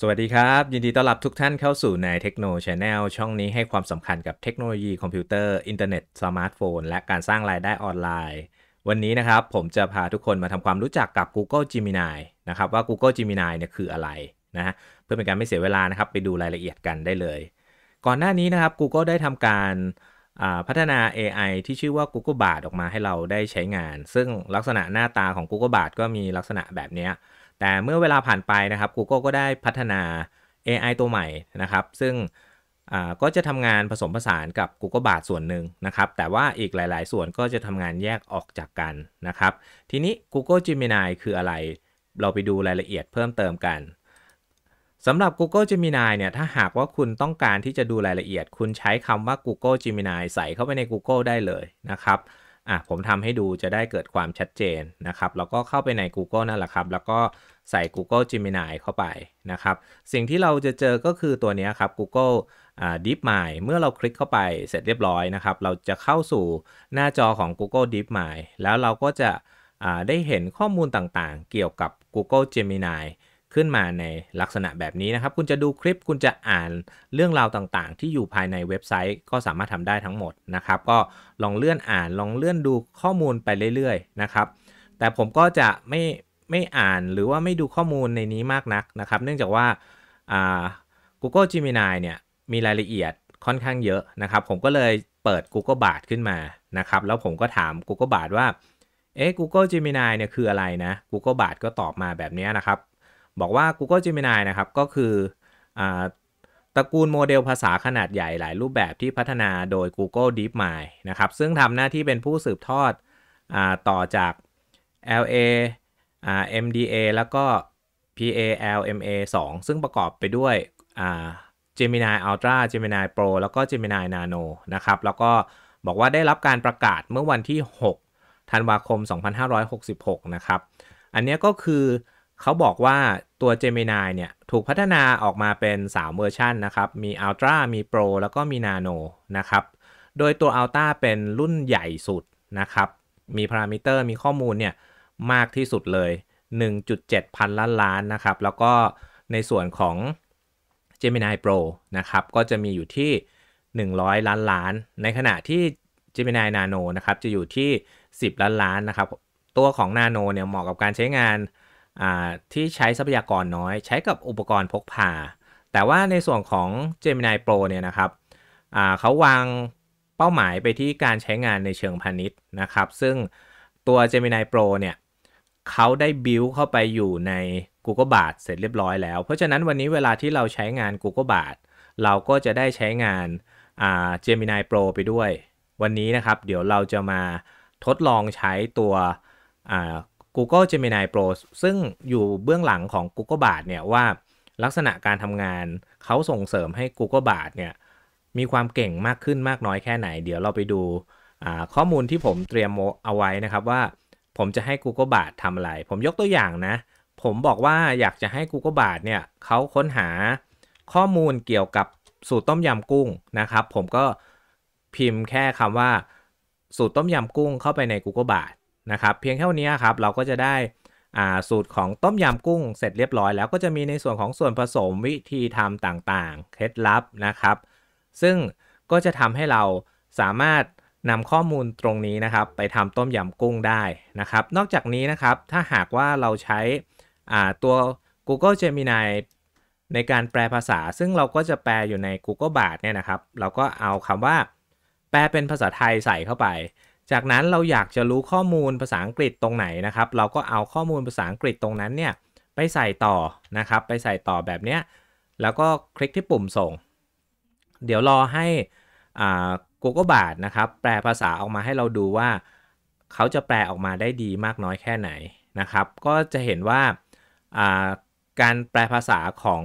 สวัสดีครับ ยินดีต้อนรับทุกท่านเข้าสู่ในเทคโนโลยีแนลช่องนี้ให้ความสำคัญกับเทคโนโลยีคอมพิวเตอร์ อินเทอร์เน็ตสมาร์ทโฟน และการสร้างรายได้ออนไลน์ วันนี้นะครับผมจะพาทุกคนมาทำความรู้จักกับ Google Gemini นะครับว่า Google Gemini เนี่ยคืออะไรนะเพื่อเป็นการไม่เสียเวลานะครับไปดูรายละเอียดกันได้เลย ก่อนหน้านี้นะครับ Google ได้ทำการพัฒนา AI ที่ชื่อว่า Google Bard ออกมาให้เราได้ใช้งาน ซึ่งลักษณะหน้าตาของ Google Bard ก็มีลักษณะแบบนี้แต่เมื่อเวลาผ่านไปนะครับ Google ก็ได้พัฒนา AI ตัวใหม่นะครับ ซึ่งก็จะทำงานผสมผสานกับ Google b a r ส่วนหนึ่งนะครับ แต่ว่าอีกหลายๆ ส่วนก็จะทำงานแยกออกจากกันนะครับ ทีนี้ Google Gemini คืออะไรเราไปดูรายละเอียดเพิ่มเติมกันสำหรับ Google Gemini เนี่ยถ้าหากว่าคุณต้องการที่จะดูรายละเอียด คุณใช้คำว่า Google Gemini ใส่เข้าไปใน Google ได้เลยนะครับอ่ะผมทำให้ดูจะได้เกิดความชัดเจนนะครับแล้วก็เข้าไปใน Google นั่นแหละครับแล้วก็ใส่ Google Gemini เข้าไปนะครับ สิ่งที่เราจะเจอก็คือตัวนี้ครับ Google DeepMind เมื่อเราคลิกเข้าไปเสร็จเรียบร้อยนะครับ เราจะเข้าสู่หน้าจอของ Google DeepMind แล้วเราก็จะได้เห็นข้อมูลต่างๆเกี่ยวกับ Google Gemini ขึ้นมาในลักษณะแบบนี้นะครับ คุณจะดูคลิปคุณจะอ่านเรื่องราวต่างๆ ที่อยู่ภายในเว็บไซต์ก็สามารถทำได้ทั้งหมดนะครับ ก็ลองเลื่อนอ่าน ลองเลื่อนดูข้อมูลไปเรื่อย ๆนะครับ แต่ผมก็จะไม่ไม่อ่านหรือว่าไม่ดูข้อมูลในนี้มากนักนะครับ เนื่องจากว่า Google Gemini เนี่ยมีรายละเอียดค่อนข้างเยอะนะครับ ผมก็เลยเปิด Google Bard ขึ้นมานะครับ แล้วผมก็ถาม Google Bard ว่า เอ๊ะ Google Gemini เนี่ยคืออะไรนะ Google Bard ก็ตอบมาแบบนี้นะครับบอกว่า Google Gemini นะครับก็คืออตระกูลโมเดลภาษาขนาดใหญ่หลายรูปแบบที่พัฒนาโดย Google DeepMind นะครับซึ่งทำหน้าที่เป็นผู้สืบทอดอต่อจาก LA MDA แล้วก็ PALMA 2ซึ่งประกอบไปด้วย Gemini Ultra Gemini Pro แล้วก็ Gemini Nano นะครับแล้วก็บอกว่าได้รับการประกาศเมื่อวันที่6ธันวาคม 2566 นะครับ อันนี้ก็คือเขาบอกว่าตัว Gemini เนี่ยถูกพัฒนาออกมาเป็น 3เวอร์ชันนะครับมี Ultra มี Pro แล้วก็มี Nano นะครับโดยตัว Ultra เป็นรุ่นใหญ่สุดนะครับมีพารามิเตอร์มีข้อมูลเนี่ยมากที่สุดเลย 1.7พันล้านล้านนะครับแล้วก็ในส่วนของ Gemini Pro นะครับก็จะมีอยู่ที่ 100 ล้านล้าน ในขณะที่ Gemini Nano นะครับจะอยู่ที่ 10 ล้านล้านนะครับตัวของ Nano เนี่ยเหมาะกับการใช้งานที่ใช้ทรัพยากรน้อยใช้กับอุปกรณ์พกพา แต่ว่าในส่วนของ Gemini Pro เนี่ยนะครับ เขาวางเป้าหมายไปที่การใช้งานในเชิงพาณิชย์นะครับ ซึ่งตัว Gemini Pro เนี่ยเขาได้บิวเข้าไปอยู่ใน Google b a r d เสร็จเรียบร้อยแล้ว เพราะฉะนั้นวันนี้เวลาที่เราใช้งาน Google b a r d เราก็จะได้ใช้งานเจมินายโปรไปด้วย วันนี้นะครับเดี๋ยวเราจะมาทดลองใช้ตัว Google Gemini Pro ซึ่งอยู่เบื้องหลังของ Google b a r เนี่ยว่าลักษณะการทำงานเขาส่งเสริมให้ Google b a r เนี่ยมีความเก่งมากขึ้นมากน้อยแค่ไหน เดี๋ยวเราไปดูข้อมูลที่ผมเตรียมเอาไว้นะครับว่า ผมจะให้ Google b a r ทำอะไร ผมยกตัวอย่างนะ ผมบอกว่าอยากจะให้ Google b a r เนี่ยเขาค้นหาข้อมูลเกี่ยวกับสูตรต้มยำกุ้งนะครับ ผมก็พิมพ์แค่คำว่าสูตรต้มยำกุ้งเข้าไปใน Google b a r นะครับเพียงเท่านี้ครับเราก็จะได้สูตรของต้มยำกุ้งเสร็จเรียบร้อย แล้วก็จะมีในส่วนของส่วนผสมวิธีทำต่างๆเคล็ดลับนะครับ ซึ่งก็จะทำให้เราสามารถนำข้อมูลตรงนี้นะครับ ไปทำต้มยำกุ้งได้นะครับ นอกจากนี้นะครับถ้าหากว่าเราใช้ตัว Google Gemini ในการแปลภาษา ซึ่งเราก็จะแปลอยู่ใน Google b a r เนี่ยนะครับ เราก็เอาคำว่าแปลเป็นภาษาไทยใส่เข้าไปจากนั้นเราอยากจะรู้ข้อมูลภาษาอังกฤษตรงไหนนะครับ เราก็เอาข้อมูลภาษาอังกฤษตรงนั้นเนี่ยไปใส่ต่อนะครับ ไปใส่ต่อแบบเนี้ยแล้วก็คลิกที่ปุ่มส่ง เดี๋ยวรอให้ Google b a r นะครับแปลภาษาออกมาให้เราดูว่า เขาจะแปลออกมาได้ดีมากน้อยแค่ไหนนะครับ ก็จะเห็นว่าการแปลภาษาของ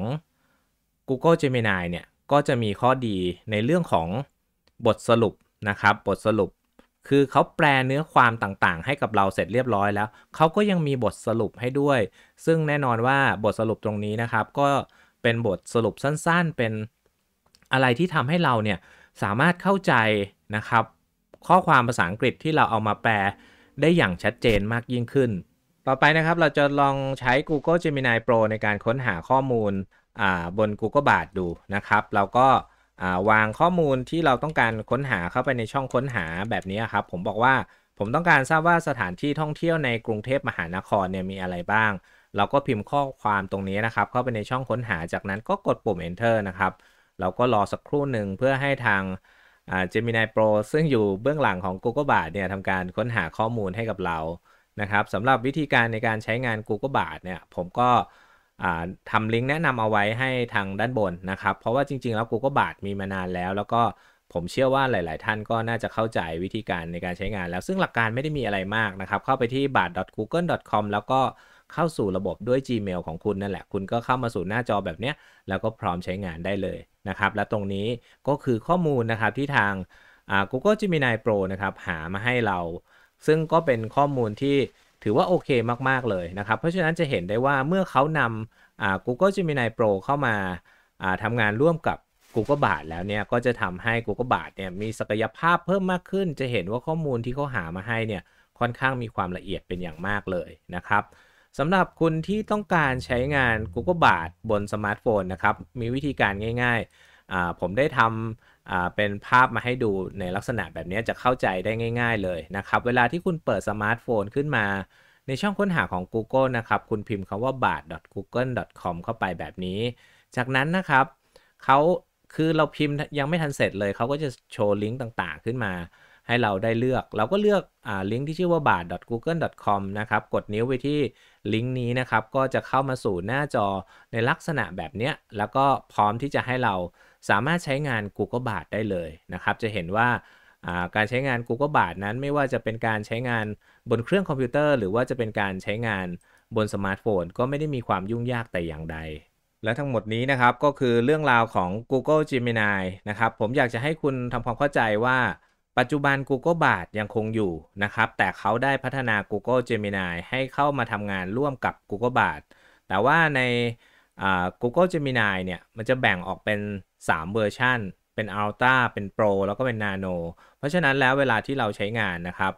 Google Gemini เนี่ยก็จะมีข้อดีในเรื่องของบทสรุปนะครับ บทสรุปคือเขาแปลเนื้อความต่างๆ ให้กับเราเสร็จเรียบร้อยแล้ว เขาก็ยังมีบทสรุปให้ด้วย ซึ่งแน่นอนว่าบทสรุปตรงนี้นะครับ ก็เป็นบทสรุปสั้นๆเป็นอะไรที่ทำให้เราเนี่ย สามารถเข้าใจนะครับ ข้อความภาษาอังกฤษที่เราเอามาแปลได้อย่างชัดเจนมากยิ่งขึ้น ต่อไปนะครับเราจะลองใช้ Google Gemini Pro ในการค้นหาข้อมูลบน Google b a r d ดูนะครับ เราก็วางข้อมูลที่เราต้องการค้นหาเข้าไปในช่องค้นหาแบบนี้ครับ ผมบอกว่าผมต้องการทราบว่าสถานที่ท่องเที่ยวในกรุงเทพมหานครเนี่ยมีอะไรบ้าง เราก็พิมพ์ข้อความตรงนี้นะครับ เข้าไปในช่องค้นหาจากนั้นก็กดปุ่ม enter นะครับเราก็รอสักครู่หนึ่งเพื่อให้ทาง Gemini Pro ซึ่งอยู่เบื้องหลังของ Google b a r d เนี่ยทำการค้นหาข้อมูลให้กับเรานะครับสำหรับวิธีการในการใช้งาน Google b a r d เนี่ย ผมก็ทำลิงก์แนะนำเอาไว้ให้ทางด้านบนนะครับ เพราะว่าจริง ๆ แล้ว Google บาทมีมานานแล้ว แล้วก็ผมเชื่อว่าหลาย ๆ ท่านก็น่าจะเข้าใจวิธีการในการใช้งานแล้ว ซึ่งหลักการไม่ได้มีอะไรมากนะครับ เข้าไปที่ b a t google com แล้วก็เข้าสู่ระบบด้วย Gmail ของคุณนั่นแหละคุณก็เข้ามาสู่หน้าจอแบบนี้ แล้วก็พร้อมใช้งานได้เลยนะครับและตรงนี้ก็คือข้อมูลนะครับที่ทาง Google Gemini Pro นะครับหามาให้เรา ซึ่งก็เป็นข้อมูลที่ถือว่าโอเคมากๆเลยนะครับ เพราะฉะนั้นจะเห็นได้ว่าเมื่อเขานำ Google Gemini Pro เข้ามาทำงานร่วมกับ Google b a r d แล้วเนี่ยก็จะทำให้ Google b a r d เนี่ยมีศักยภาพเพิ่มมากขึ้น จะเห็นว่าข้อมูลที่เขาหามาให้เนี่ยค่อนข้างมีความละเอียดเป็นอย่างมากเลยนะครับสำหรับคุณที่ต้องการใช้งาน Google b a r d บนสมาร์ทโฟนนะครับ มีวิธีการง่าย ๆผมได้ทำเป็นภาพมาให้ดูในลักษณะแบบนี้จะเข้าใจได้ง่าย ๆเลยนะครับ เวลาที่คุณเปิดสมาร์ทโฟนขึ้นมา ในช่องค้นหาของ Google นะครับ คุณพิมพ์คาว่าบาท .google com เข้าไปแบบนี้ จากนั้นนะครับเขาคือเราพิมพ์ยังไม่ทันเสร็จเลย เขาก็จะโชว์ลิงก์ต่างๆขึ้นมา ให้เราได้เลือก เราก็เลือกอลิงก์ที่ชื่อว่าบาท .google com นะครับกดนิ้วไปที่ลิงก์นี้นะครับ ก็จะเข้ามาสู่หน้าจอในลักษณะแบบนี้แล้วก็พร้อมที่จะให้เราสามารถใช้งาน Google b a r ได้เลยนะครับ จะเห็นว่าการใช้งาน Google b a r นั้นไม่ว่าจะเป็นการใช้งานบนเครื่องคอมพิวเตอร์หรือว่าจะเป็นการใช้งานบนสมาร์ทโฟนก็ไม่ได้มีความยุ่งยากแต่อย่างใด และทั้งหมดนี้นะครับก็คือเรื่องราวของ Google Gemini นะครับผมอยากจะให้คุณทำความเข้าใจว่า ปัจจุบัน Google b a r ยังคงอยู่นะครับแต่เขาได้พัฒนา Google Gemini ให้เข้ามาทำงานร่วมกับ Google b a r แต่ว่าใน Google Gemini เนี่ยมันจะแบ่งออกเป็น3เวอร์ชันเป็น u l t ้าเป็นโปรแล้วก็เป็นนาโนเพราะฉะนั้นแล้วเวลาที่เราใช้งานนะครับ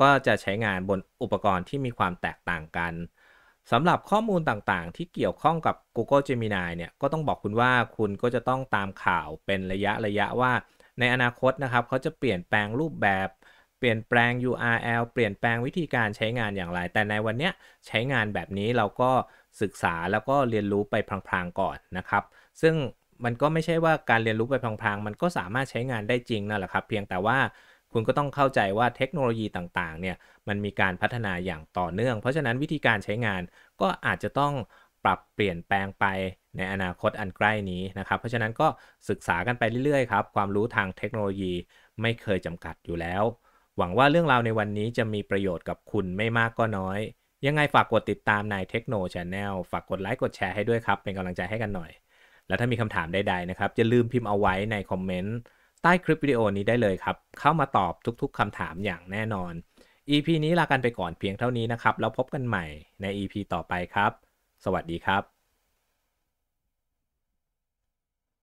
ก็จะใช้งานบนอุปกรณ์ที่มีความแตกต่างกันสำหรับข้อมูลต่างๆ ที่เกี่ยวข้องกับ Google Gemini เนี่ยก็ต้องบอกคุณว่าคุณก็จะต้องตามข่าวเป็นระยะระยะ ว่าในอนาคตนะครับเขาจะเปลี่ยนแปลงรูปแบบ เปลี่ยนแปลง URL เปลี่ยนแปลงวิธีการใช้งานอย่างไร แต่ในวันนี้ใช้งานแบบนี้เราก็ศึกษาแล้วก็เรียนรู้ไปพลางๆก่อนนะครับ ซึ่งมันก็ไม่ใช่ว่าการเรียนรู้ไปพลางๆ มันก็สามารถใช้งานได้จริงนั่นแหละครับ เพียงแต่ว่าคุณก็ต้องเข้าใจว่าเทคโนโลยีต่างๆเนี่ยมันมีการพัฒนาอย่างต่อเนื่อง เพราะฉะนั้นวิธีการใช้งานก็อาจจะต้องปรับเปลี่ยนแปลงไปในอนาคตอันใกล้นี้นะครับเพราะฉะนั้นก็ศึกษากันไปเรื่อยๆครับความรู้ทางเทคโนโลยีไม่เคยจำกัดอยู่แล้ว หวังว่าเรื่องราวในวันนี้จะมีประโยชน์กับคุณไม่มากก็น้อย ยังไงฝากกดติดตามนายเทคโนชาแนลฝากกดไลค์กดแชร์ให้ด้วยครับเป็นกำลังใจให้กันหน่อยและถ้ามีคำถามใดๆนะครับอย่าลืมพิมพ์เอาไว้ในคอมเมนต์ใต้คลิปวิดีโอนี้ได้เลยครับ เข้ามาตอบทุกๆคำถามอย่างแน่นอน EP นี้ลากันไปก่อนเพียงเท่านี้นะครับ แล้วพบกันใหม่ใน EP ต่อไปครับ สวัสดีครับ